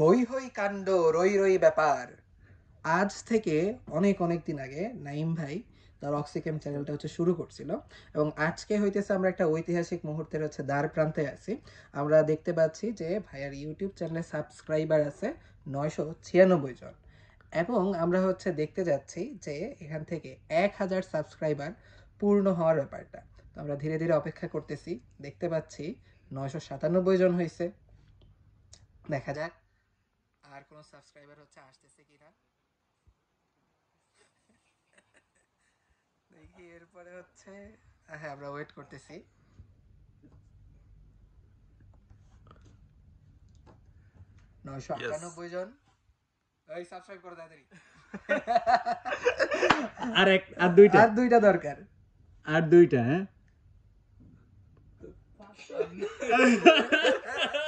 হই হই কাণ্ড রই রই ব্যাপার আজ থেকে অনেক অনেক দিন আগে নাইম ভাই তার অক্সিকেম চ্যানেলটা হচ্ছে শুরু করছিল এবং আজকে হইতেছে আমরা একটা ঐতিহাসিক মুহূর্তের হচ্ছে দ্বার প্রান্তে আছি আমরা দেখতে পাচ্ছি যে ভাইয়ার ইউটিউব চ্যানেলে সাবস্ক্রাইবার আছে নয়শো ছিয়ানব্বই জন এবং আমরা হচ্ছে দেখতে যাচ্ছি যে এখান থেকে এক হাজার সাবস্ক্রাইবার পূর্ণ হওয়ার ব্যাপারটা তো আমরা ধীরে ধীরে অপেক্ষা করতেছি দেখতে পাচ্ছি নয়শো সাতানব্বই জন হয়েছে দেখা যাক আর কোন সাবস্ক্রাইবার হচ্ছে আসতেছে কিনা দেখি এরপরে হচ্ছে হ্যাঁ, হ্যাঁ আমরা ওয়েট করতেছি নয়শো আটানব্বই জন এই সাবস্ক্রাইব করে তাড়াতাড়ি আর এক আর দুইটা আর দুইটা দরকার আর দুইটা হ্যাঁ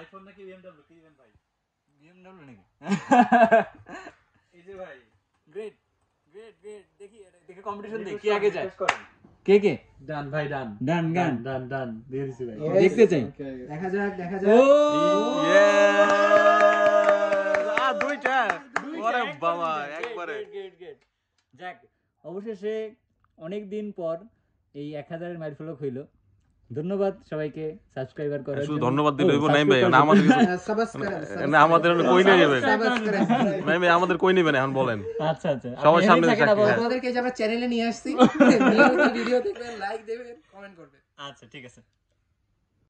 আইফোন নাকি বিএমডব্লিউ কি দিবেন ভাই বিএমডব্লিউ নাকি এই যে ভাই গ্রেট গ্রেট গ্রেট দেখি দেখি কম্পিটিশন দেখি আগে যায় কে কে ডান ভাই ডান ডান গান ডান ডান দেখতে চাই দেখা যাক দেখা যাক ও দুইটা বাবা একবারে গ্রেট গ্রেট যাক অবশেষে অনেক দিন পর এই এক হাজারের মাইল ফলক হইলো ধন্যবাদ সবাইকে সাবস্ক্রাইবার করার ধন্যবাদ দিলে হইব নাই ভাই আমাদের হ্যাঁ, আমাদের কই নাই যাবে নাই ভাই আমাদের কই এখন বলেন আচ্ছা আচ্ছা সবার সামনে হ্যাঁ। আপনাদেরকে আমরা চ্যানেলে নিয়ে আসছি ভিডিও দেখবেন লাইক দেবেন কমেন্ট করবেন আচ্ছা ঠিক আছে